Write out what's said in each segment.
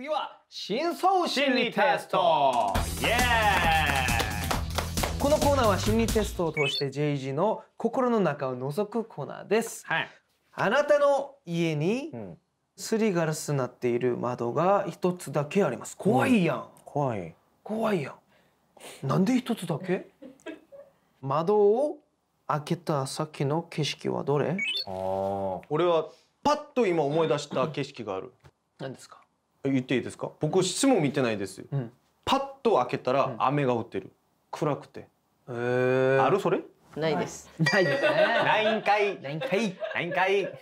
次は深層心理テストイエーイこのコーナーは心理テストを通して JG の心の中を覗くコーナーです、はい、あなたの家にすりガラスになっている窓が一つだけあります怖いやん、ん、怖い怖いやんなんで一つだけ窓を開けた先の景色はどれああ、俺はパッと今思い出した景色がある何ですか言っていいですか僕質問見てないですよ、うん、パッと開けたら雨が降ってる暗くて、えー、あるそれないです、ないですねないんかいないんかいないんかい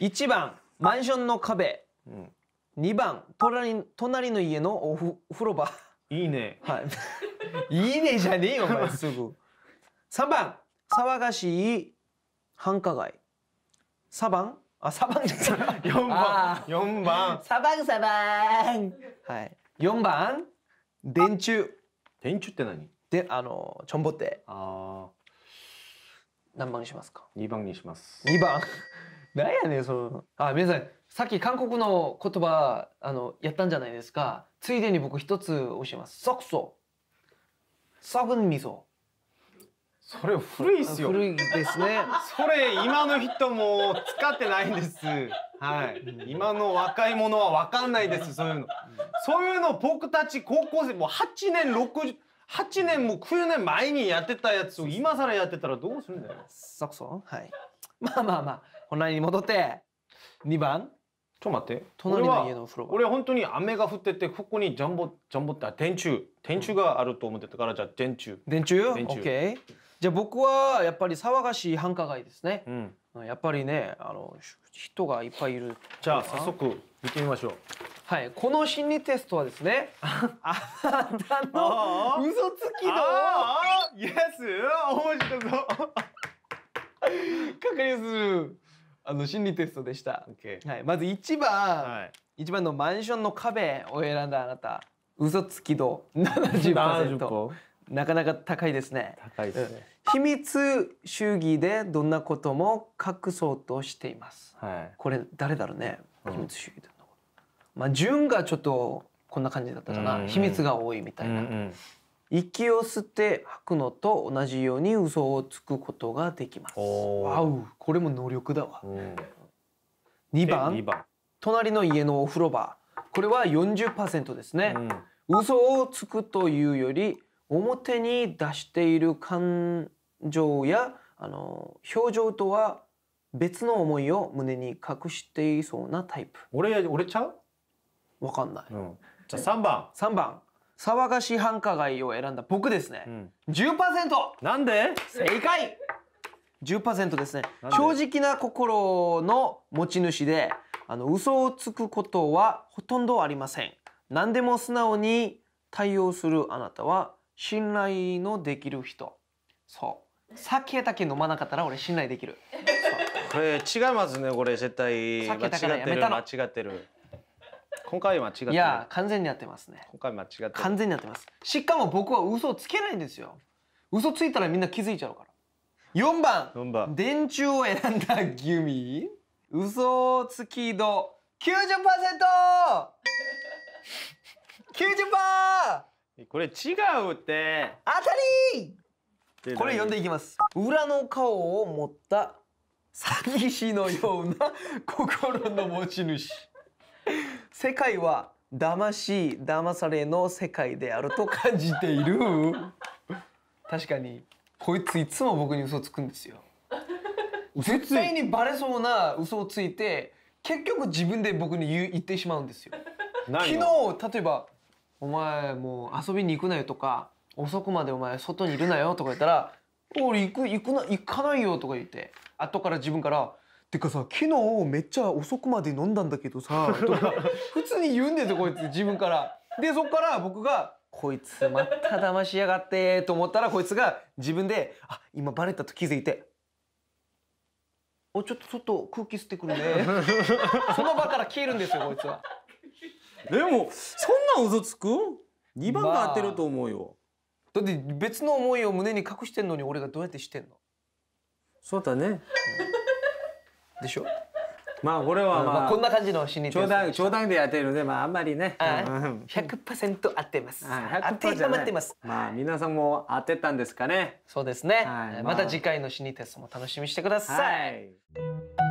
1番マンションの壁、うん、2番隣隣の家のおふお風呂場いいねはいいいねじゃねえよお前 すぐ3番騒がしい繁華街4番あ、サバンじゃない。4 番。四番。サバンサバン。はい。四番。電柱。電柱って何で、あの、ちょんぼって。ああ。何番にしますか二番にします。二番。なんやねその。あ、皆さん、さっき韓国の言葉、あの、やったんじゃないですか。ついでに僕一つ教えます。ソくそ。ソグんみそ。それ古いっすよ。古いですね。それ今の人も使ってないんです。はい。今の若い者はわかんないです。そういうの。そういうの僕たち高校生もう8年6 8年も9年前にやってたやつを今更やってたらどうするんだよ。サクソンはい。まあまあまあ、本来に戻って2番。ちょっと待って。隣の家の風呂俺本当に雨が降ってて、ここにジャンボ、ジャンボって、電柱。電柱があると思ってたから、じゃあ電柱。電柱電柱。オッケー。じゃあ僕はやっぱり騒がしい繁華街ですね、うん、やっぱりねあの人がいっぱいいるじゃあ早速見てみましょうはい、この心理テストはですね、あなたの嘘つき度を y e 面白そう確認するあの心理テストでした。Okay. はい、まず1番、はい、1番のマンションの壁を選んだあなた、嘘つき度70%。70%なかなか高いですね。高いですね。秘密主義でどんなことも隠そうとしています。はい、これ誰だろうね。秘密主義で、うん、まあ順がちょっとこんな感じだったかな。うんうん、秘密が多いみたいな。うんうん息を吸って吐くのと同じように嘘をつくことができます。わう、これも能力だわ。うん、番 ,2 番隣の家のお風呂場これは四十パーセントですね、うん、嘘をつくというより表に出している感情やあの表情とは別の思いを胸に隠していそうなタイプ俺俺ちゃうわかんない、うん、じゃあ3番3番騒がしい繁華街を選んだ僕ですね、うん、10%なんで正解10%ですね正直な心の持ち主であの嘘をつくことはほとんどありません何でも素直に対応するあなたは信頼のできる人そう酒だけ飲まなかったら俺信頼できるこれ違いますねこれ絶対酒だ間やめたる間違ってる今回間違ってるいや完全にやってますね今回間違ってる完全にやってますしかも僕は嘘つけないんですよ嘘ついたらみんな気づいちゃうから4番 ,4 番電柱を選んだギミ嘘つき度 90%!90%! 90%! これ違うって当たりこれ読んでいきます裏の顔を持った詐欺師のような 心の持ち主世界は騙し騙されの世界であると感じている確かにこいついつも僕に嘘つくんですよ絶対にバレそうな嘘をついて結局自分で僕に言ってしまうんですよ昨日例えばお前もう遊びに行くなよとか遅くまでお前外にいるなよとか言ったら俺行く行くな行かないよとか言って後から自分から「てかさ昨日めっちゃ遅くまで飲んだんだけどさ」とか 普通に言うんですよこいつ自分から。でそっから僕が「こいつまた騙しやがって」と思ったらこいつが自分で「あ今バレた」と気づいて「おちょっと外空気吸ってくるね」その場から消えるんですよこいつは。でもそんな嘘つく ?2 番が当てると思うよ、まあ、だって別の思いを胸に隠してんのに俺がどうやってしてんのそうだねでしょまあこれはまあ、まあ、こんな感じの心理冗談冗談で当てるでまああんまりね100%当てます当てはまってますまあ皆さんも当てたんですかねそうですね、はいまた次回の心にテストも楽しみしてください、はい